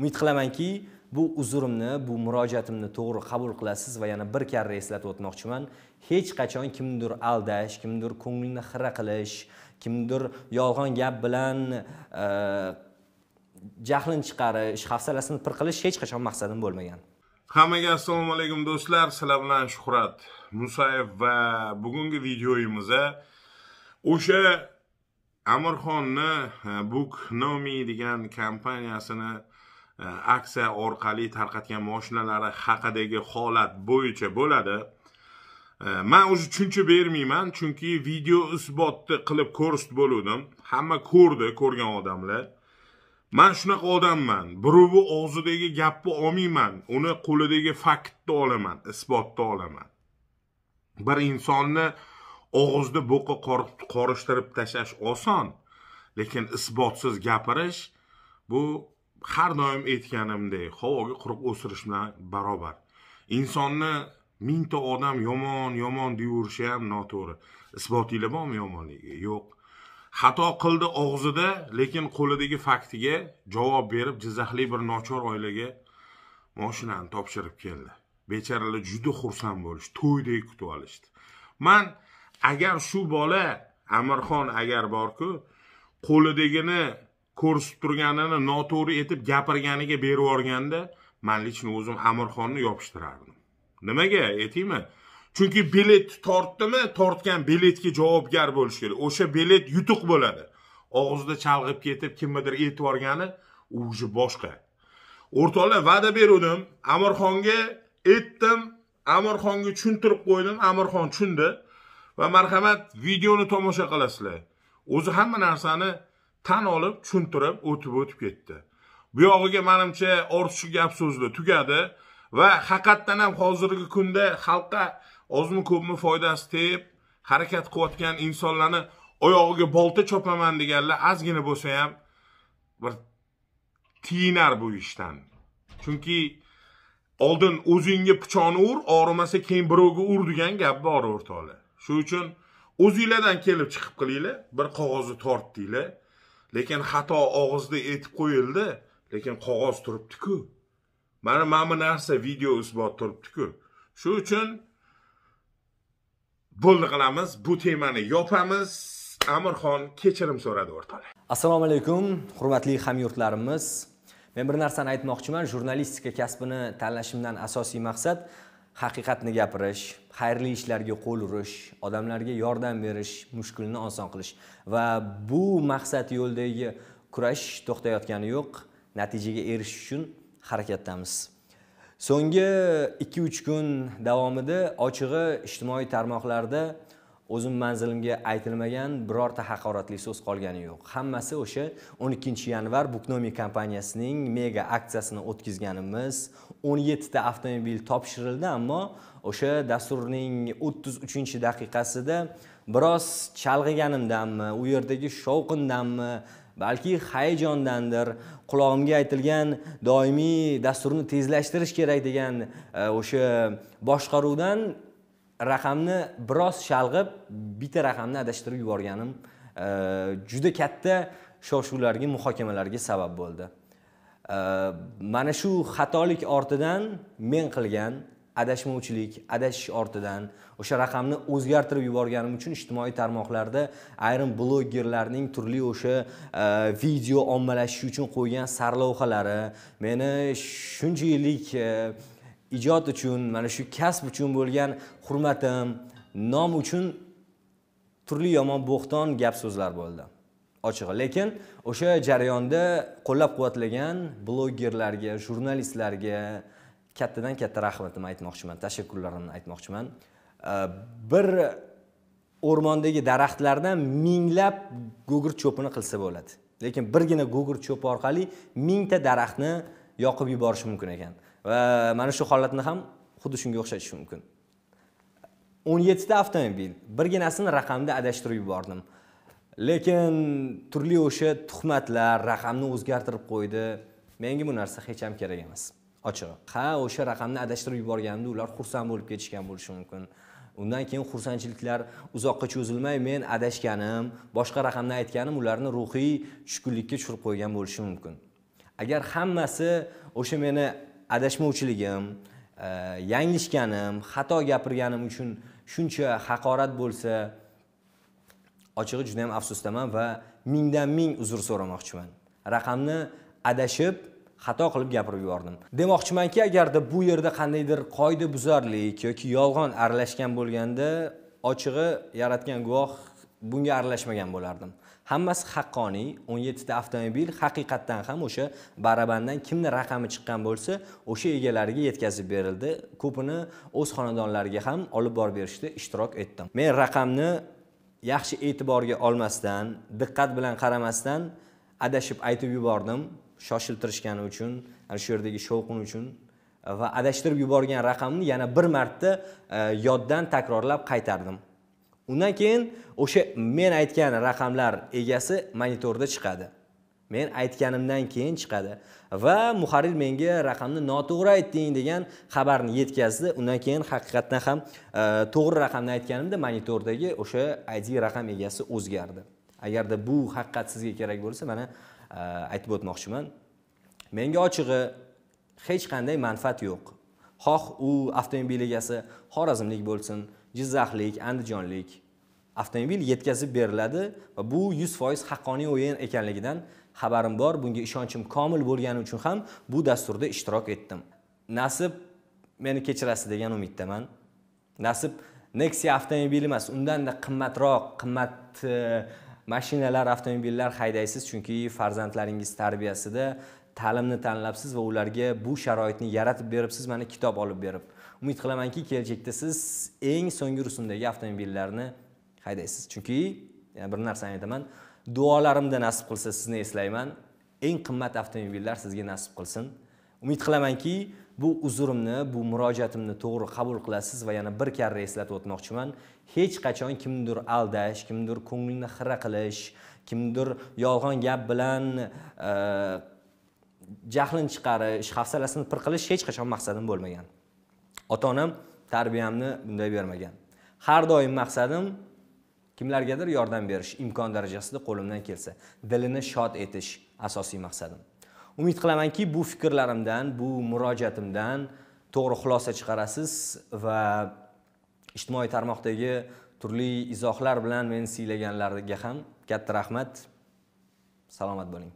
umid qilamanki bu uzrimni bu murojaatimni to'g'ri qabul qilasiz va yana bir karra eslatib o'tmoqchiman hech qachon kimdir aldash kimdir ko'nglini xira qilish kimdir yolg'on gap bilan e, jahlini chiqarish hafsalasini pir qilish hech qachon maqsadim bo'lmagan hammaga assalomu alaykum do'stlar sizlar bilan shuhrat musayev va bugungi videoyimizda o'sha amirxonni e, buk nomi degan kompaniyasini Э, aksiya orqali tarqatgan moshinalari haqidagi holat bo'yicha bo'ladi э, man o'zi tushuncha bermayman chunki video isbotni qilib ko'rsatib bo'luvdim hamma ko'rdi ko'rgan odamlar man shunaqa odamman birovni og'zidagi gapni olmayman uni qo'lidagi faktni olaman isbotni olaman bir insonni og'izda bo'qi qorishtirib tashlash oson lekin isbotsiz gapirish bu har doim aytganimdek havoga quruq o'sirish bilan barobar insonni mingta odam yomon yomon deyverishi ham noto'g'ri isbotinglar bormi yomonligiga yo'q xato qildi og'zida lekin qo'lidagi faktiga javob berib jizzaxlik bir nochor oilaga moshinani topshirib keldi bechoralar juda xursand bo'lishdi to'ydek kutib olishdi man agar shu bola amirxon agar borku qo'lidagini ko'rsatib turganini noto'g'ri etib gapirganiga berib yuborganda man лично o'zim amirxonni yopishtirardim nimaga aytingmi chunki bilet tortdimi tortgan biletga javobgar bo'lish kerak o'sha bilet yutuq bo'ladi og'izda chalg'ib ketib kimnidir aytib yuborgani u уже boshqa o'rtoqlar va'da beruvdim amirxonga aytdim amirxonga tushuntirib qo'ydim amirxon tushundi va marhamat videoni tomosha qilasizlar o'zi hamma narsani tan olib tushuntirib o'tib o'tib ketdi bu yog'iga manimcha ortiqcha gap so'zlar tugadi va haqiqatdan ham hozirgi kunda xalqqa ozmi ko'pmi foydasi tegib harakat qilayotgan insonlarni oyog'iga bolta chopaman deganlar ozgina bo'lsa ham bir tiyinar bu ishdan chunki oldin o'zingga pichoqni ur og'rimasa keyin birovga ur degan gap bor o'rtoqlar shuning uchun o'zinglardan kelib chiqib qilinglar bir qog'ozni tortdinglar lekin xato og'izda aytib qo'yildi lekin qog'oz turibdiku mana mana bu narsa video isbot turibdiku shu uchun bo'ldi qilamiz bu temani yopamiz amirxon kechirim so'radi o'rtoqlar assalomu alaykum hurmatli hamyurtlarimiz men bir narsani aytmoqchiman jurnalistika kasbini tanlashimdan asosiy maqsad haqiqatni gapirish xayrli ishlarga qo'l urish odamlarga yordam berish mushkulni oson qilish va bu maqsad yo'lidagi kurash to'xtayotgani yo'q natijaga erishish uchun harakatdamiz so'nggi ikki uch kun davomida ochig'i ijtimoiy tarmoqlarda o'zim manzilimga aytilmagan birorta haqoratli so'z qolgani yo'q hammasi o'sha 12 yanvar buknomi kompaniyasining mega aksiyasini o'tkazganimiz 17 ta avtomobil topshirildi ammo o'sha dasturning 33 daqiqasida biroz chalg'iganimdanmi u yerdagi shovqindanmi balki hayajondandir qulog'imga aytilgan doimiy dasturni tezlashtirish kerak degan e, o'sha boshqaruvdan raqamni biroz shalg'ib bitta raqamni adashtirib yuborganim e, juda katta shov shuvlarga muhokamalarga sabab bo'ldi e, mana shu xatolik ortidan men qilgan adashmovchilik adashish ortidan o'sha raqamni o'zgartirib yuborganim uchun ijtimoiy tarmoqlarda ayrim blogerlarning turli o'sha e, video ommalashishi uchun qo'ygan sarlavhalari meni shuncha yillik ijod uchun mana shu kasb uchun bo'lgan hurmatim nom uchun turli yomon bo'xton gap so'zlar bo'ldi ochig'i lekin o'sha jarayonda qo'llab quvvatlagan blogerlarga jurnalistlarga kattadan katta rahmatimni aytmoqchiman tashakkurlarimni aytmoqchiman bir o'rmondagi daraxtlardan minglab gugurt cho'pini qilsa bo'ladi lekin birgina gugurt cho'pi orqali mingta daraxtni yoqib yuborish mumkin ekan va mana shu holatni ham xuddi shunga o'xshatish mumkin o'n yettita avtomobil birginasini raqamda adashtirib yubordim lekin turli o'sha tuhmatlar raqamni o'zgartirib qo'ydi menga bu narsa hech ham kerak emas ochig'i ha o'sha raqamni adashtirib yuborganimda ular xursand bo'lib ketishgan bo'lishi mumkin undan keyin xursandchiliklar uzoqqa cho'zilmay men adashganim boshqa raqamni aytganim ularni ruhiy tushkunlikka tushirib qo'ygan bo'lishi mumkin agar hammasi o'sha meni adashmovchiligim e, yanglishganim xato gapirganim uchun shuncha haqorat bo'lsa ochig'i juda yam afsusdaman va mingdan ming uzr so'ramoqchiman raqamni adashib xato qilib gapirib yubordim demoqchimanki agarda bu yerda qandaydir qoidabuzarlik yoki yolg'on aralashgan bo'lganda ochig'i yaratgan guvoh bunga aralashmagan bo'lardim hammasi haqqoniy o'n yettita avtomobil haqiqatdan ham o'sha barabandan kimni raqami chiqqan bo'lsa o'sha egalariga yetkazib berildi ko'pini o'z xonadonlariga ham olib borib berishda ishtirok etdim men raqamni yaxshi e'tiborga olmasdan diqqat bilan qaramasdan adashib aytib yubordim shoshiltirishgani uchun ana shu yerdagi shovqin uchun va adashtirib yuborgan raqamni yana bir marta e, yoddan takrorlab qaytardim undan keyin o'sha men aytgan raqamlar egasi monitorda chiqadi men aytganimdan keyin chiqadi va muharrir menga raqamni noto'g'ri aytding degan xabarni yetkazdi undan keyin haqiqatdan ham e, to'g'ri raqamni aytganimda monitordagi o'sha id raqam egasi o'zgardi agarda bu haqiqat sizga kerak bo'lsa mana e, aytib o'tmoqchiman menga ochig'i hech qanday manfaat yo'q xoh u avtomobil egasi xorazmlik bo'lsin jizzaxlik andijonlik avtomobil yetkazib beriladi va bu yuz foiz haqqoniy o'yin ekanligidan xabarim bor bunga ishonchim komil bo'lgani uchun ham bu dasturda ishtirok etdim nasib meni kechirasiz degan umiddaman nasib nexia avtomobili emas undanda qimmatroq qimmat e, mashinalar avtomobillar haydaysiz chunki farzandlaringiz tarbiyasida ta'limni tanlabsiz va ularga bu sharoitni yaratib beribsiz mana kitob olib berib umid qilamanki kelajakda siz eng so'nggi rusumdagi avtomobillarni haydaysiz chunki yana bir narsani aytaman duolarimda nasib qilsa sizni eslayman eng qimmat avtomobillar sizga nasib qilsin umid qilamanki bu uzrimni bu murojaatimni to'g'ri qabul qilasiz va yana bir karra eslatib o'tmoqchiman hech qachon kimnidir aldash kimnidir ko'nglini xira qilish kimnidir yolg'on gap bilan jahlini chiqarish hafsalasini pir qilish hech qachon maqsadim bo'lmagan ota onam tarbiyamni bunday bermagan har doim maqsadim kimlargadir yordam berish imkon darajasida qo'limdan kelsa dilini shod etish asosiy maqsadim umid qilamanki bu fikrlarimdan bu murojaatimdan to'g'ri xulosa chiqarasiz va ijtimoiy tarmoqdagi turli izohlar bilan meni siylaganlarga ham katta rahmat salomat bo'ling